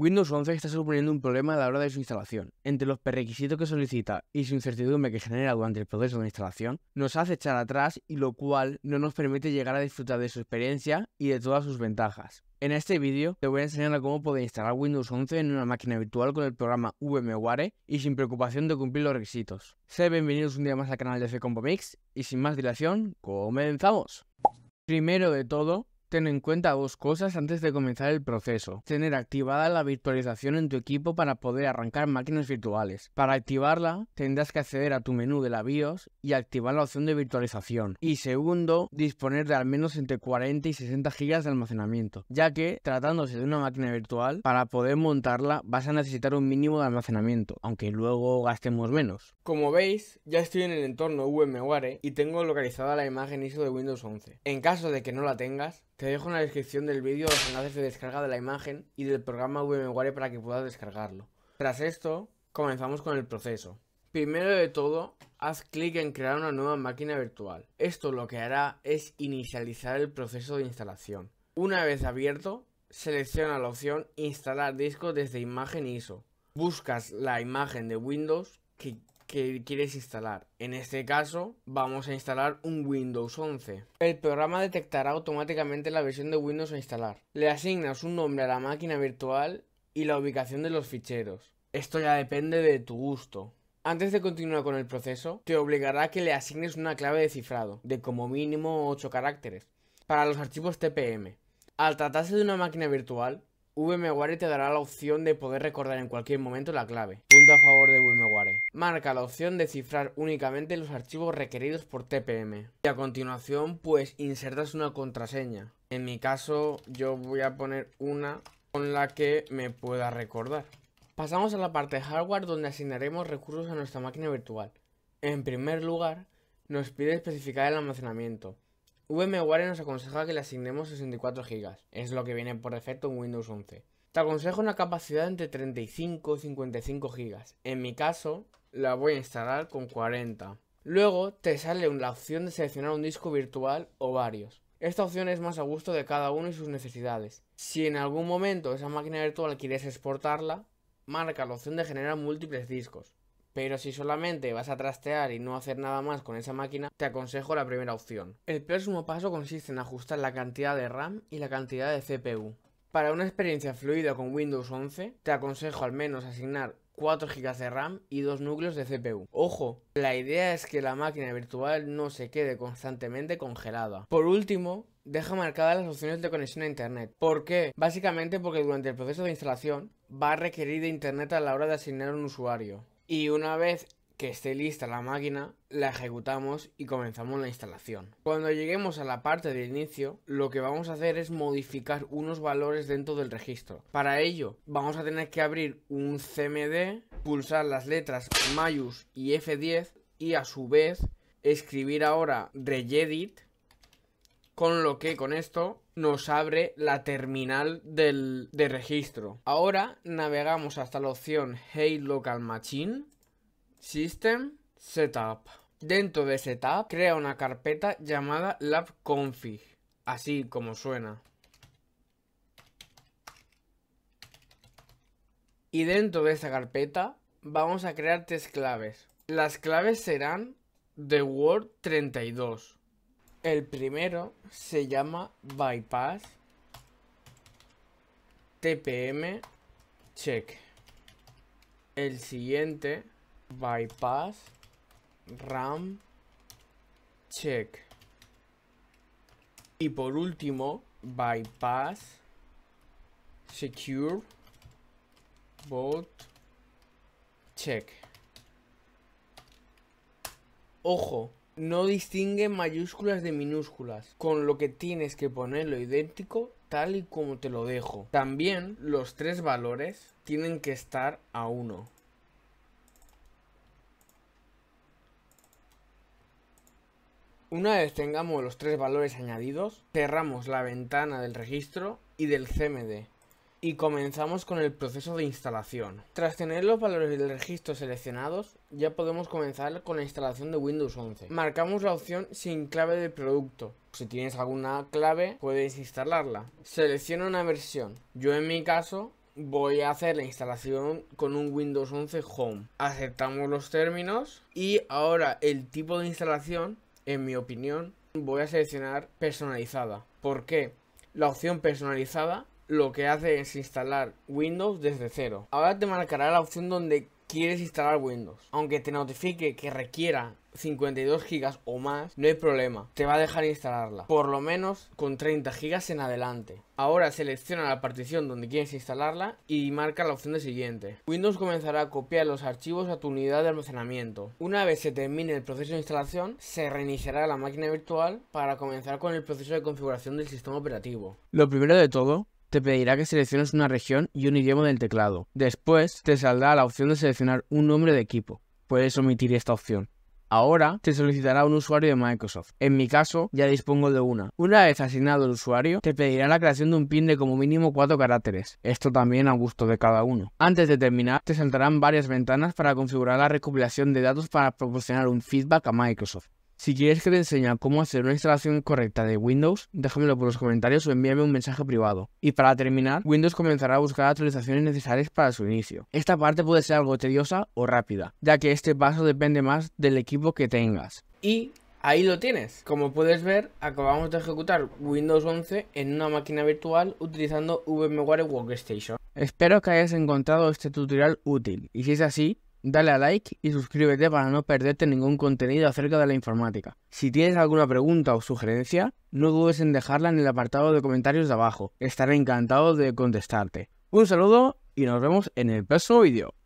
Windows 11 está suponiendo un problema a la hora de su instalación. Entre los prerequisitos que solicita y su incertidumbre que genera durante el proceso de instalación, nos hace echar atrás y lo cual no nos permite llegar a disfrutar de su experiencia y de todas sus ventajas. En este vídeo te voy a enseñar cómo poder instalar Windows 11 en una máquina virtual con el programa VMware y sin preocupación de cumplir los requisitos. sean bienvenidos un día más al canal de Fcompomix y sin más dilación, comenzamos. Primero de todo, Ten en cuenta dos cosas antes de comenzar el proceso. Tener activada la virtualización en tu equipo para poder arrancar máquinas virtuales. Para activarla, tendrás que acceder a tu menú de la BIOS y activar la opción de virtualización. Y segundo, disponer de al menos entre 40 y 60 GB de almacenamiento, ya que tratándose de una máquina virtual, para poder montarla vas a necesitar un mínimo de almacenamiento, aunque luego gastemos menos. Como veis, ya estoy en el entorno VMware y tengo localizada la imagen ISO de Windows 11. En caso de que no la tengas, te dejo en la descripción del vídeo los enlaces de descarga de la imagen y del programa VMware para que puedas descargarlo. Tras esto, comenzamos con el proceso. Primero de todo, haz clic en crear una nueva máquina virtual. Esto lo que hará es inicializar el proceso de instalación. Una vez abierto, selecciona la opción instalar disco desde imagen ISO. Buscas la imagen de Windows que que quieres instalar. En este caso vamos a instalar un Windows 11. El programa detectará automáticamente la versión de Windows a instalar. Le asignas un nombre a la máquina virtual y la ubicación de los ficheros. Esto ya depende de tu gusto. Antes de continuar con el proceso, te obligará a que le asignes una clave de cifrado, de como mínimo 8 caracteres, para los archivos TPM. Al tratarse de una máquina virtual, VMware te dará la opción de poder recordar en cualquier momento la clave. Punto a favor de VMware marca la opción de cifrar únicamente los archivos requeridos por TPM. Y a continuación, pues insertas una contraseña. En mi caso, yo voy a poner una con la que me pueda recordar. Pasamos a la parte de hardware donde asignaremos recursos a nuestra máquina virtual. En primer lugar, nos pide especificar el almacenamiento. VMware nos aconseja que le asignemos 64 GB, es lo que viene por defecto en Windows 11. Te aconsejo una capacidad entre 35 y 55 GB. En mi caso, la voy a instalar con 40. Luego te sale la opción de seleccionar un disco virtual o varios. Esta opción es más a gusto de cada uno y sus necesidades. Si en algún momento esa máquina virtual quieres exportarla, marca la opción de generar múltiples discos. Pero si solamente vas a trastear y no hacer nada más con esa máquina, te aconsejo la primera opción. El próximo paso consiste en ajustar la cantidad de RAM y la cantidad de CPU. Para una experiencia fluida con Windows 11, te aconsejo al menos asignar 4 GB de RAM y 2 núcleos de CPU. Ojo, la idea es que la máquina virtual no se quede constantemente congelada. Por último, deja marcadas las opciones de conexión a internet. ¿Por qué? Básicamente porque durante el proceso de instalación va a requerir de internet a la hora de asignar un usuario. Y una vez que esté lista la máquina, la ejecutamos y comenzamos la instalación. Cuando lleguemos a la parte de inicio, lo que vamos a hacer es modificar unos valores dentro del registro. Para ello, vamos a tener que abrir un CMD, pulsar las letras Mayus y F10 y a su vez escribir ahora regedit, con lo que con esto nos abre la terminal del, de registro. Ahora navegamos hasta la opción Hey Local Machine System Setup. Dentro de Setup, crea una carpeta llamada labconfig, así como suena. Y dentro de esa carpeta vamos a crear tres claves. Las claves serán de Word 32. El primero se llama bypass tpm check. El siguiente bypass RAM check. Y por último, bypass secure boot check. Ojo, no distingue mayúsculas de minúsculas, con lo que tienes que ponerlo idéntico tal y como te lo dejo. También los tres valores tienen que estar a uno Una vez tengamos los tres valores añadidos, cerramos la ventana del registro y del CMD y comenzamos con el proceso de instalación. Tras tener los valores del registro seleccionados, ya podemos comenzar con la instalación de Windows 11. Marcamos la opción sin clave de producto. Si tienes alguna clave, puedes instalarla. Selecciona una versión. Yo en mi caso voy a hacer la instalación con un Windows 11 Home. Aceptamos los términos y ahora el tipo de instalación en mi opinión, voy a seleccionar personalizada. porque La opción personalizada lo que hace es instalar Windows desde cero. Ahora te marcará la opción donde quieres instalar Windows. Aunque te notifique que requiera 52 gigas o más, no hay problema, te va a dejar instalarla, por lo menos con 30 gigas en adelante. Ahora selecciona la partición donde quieres instalarla y marca la opción de siguiente. Windows comenzará a copiar los archivos a tu unidad de almacenamiento. Una vez se termine el proceso de instalación, se reiniciará la máquina virtual para comenzar con el proceso de configuración del sistema operativo. Lo primero de todo, te pedirá que selecciones una región y un idioma del teclado. Después, te saldrá la opción de seleccionar un nombre de equipo. Puedes omitir esta opción. Ahora te solicitará un usuario de Microsoft. En mi caso, ya dispongo de una. Una vez asignado el usuario, te pedirá la creación de un PIN de como mínimo cuatro caracteres. Esto también a gusto de cada uno. Antes de terminar, te saltarán varias ventanas para configurar la recopilación de datos para proporcionar un feedback a Microsoft. Si quieres que te enseñe cómo hacer una instalación correcta de Windows, déjamelo por los comentarios o envíame un mensaje privado. Y para terminar, Windows comenzará a buscar actualizaciones necesarias para su inicio. Esta parte puede ser algo tediosa o rápida, ya que este paso depende más del equipo que tengas. Y Ahí lo tienes. Como puedes ver, acabamos de ejecutar Windows 11 en una máquina virtual utilizando VMware Workstation. Espero que hayas encontrado este tutorial útil y si es así, Dale a like y suscríbete para no perderte ningún contenido acerca de la informática. Si tienes alguna pregunta o sugerencia, no dudes en dejarla en el apartado de comentarios de abajo. Estaré encantado de contestarte. Un saludo y nos vemos en el próximo vídeo.